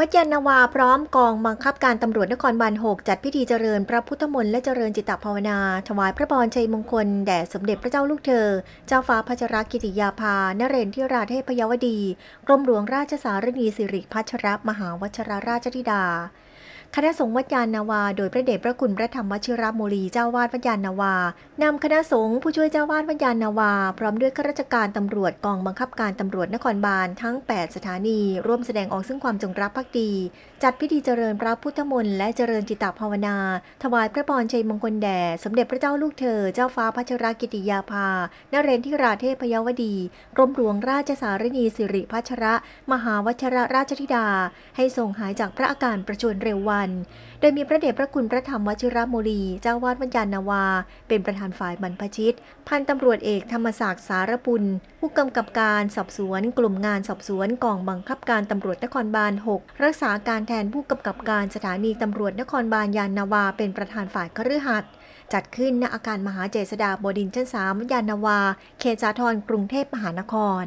วัดยานาวาพร้อมกองบังคับการตำรวจนครบาลหกจัดพิธีเจริญพระพุทธมนต์และเจริญจิตตภาวนา ถวายพระพรชัยมงคล แด่สมเด็จพระเจ้าลูกเธอ เจ้าฟ้าพัชรกิติยาภา นเรนทิราเทพยวดีกรมหลวงราชสารณีสิริพัชรมหาวชรราชธิดาคณะสงฆ์วัดยานนาวาโดยพระเดชพระคุณพระธรรมวชิรโมลี เจ้าวาดวัดยานนาวานำคณะสงฆ์ผู้ช่วยเจ้าวาดวัดยานนาวา พร้อมด้วยข้าราชการตำรวจกองบังคับการตำรวจนครบาลทั้ง 8 สถานีร่วมแสดงออกซึ่งความจงรักภักดี จัดพิธีเจริญพระพุทธมนต์และเจริญจิตตภาวนา ถวายพระพรชัยมงคลแด่สมเด็จพระเจ้าลูกเธอ เจ้าฟ้าพัชรกิติยาภา นเรนทิราเทพยวดีกรมหลวงราชสารณีสิริพัชระมหาวชรราชธิดา ให้ทรงหายจากพระอาการประชวรเร็ววาันโดยมีพระเดชพระคุณพระธรรมวชิรโมลีเจ้าวาดวัญญาณาวา เป็นประธานฝ่ายบรรพชิต พันตำรวจเอกธรรมศักดิ์สารปุลผู้กำกับการ สอบสวน กลุ่มงานสอบสวนกองบังคับการตำรวจนครบาล6รักษาการแทนผู้กำกับการสถานีตำรวจนครบาลยานนาวา เป็นประธานฝ่ายคฤหัสถ์จัดขึ้นณอาคารมหาเจษฎาบดินชั้น3ยานนาวาเขตสาทรกรุงเทพมหานคร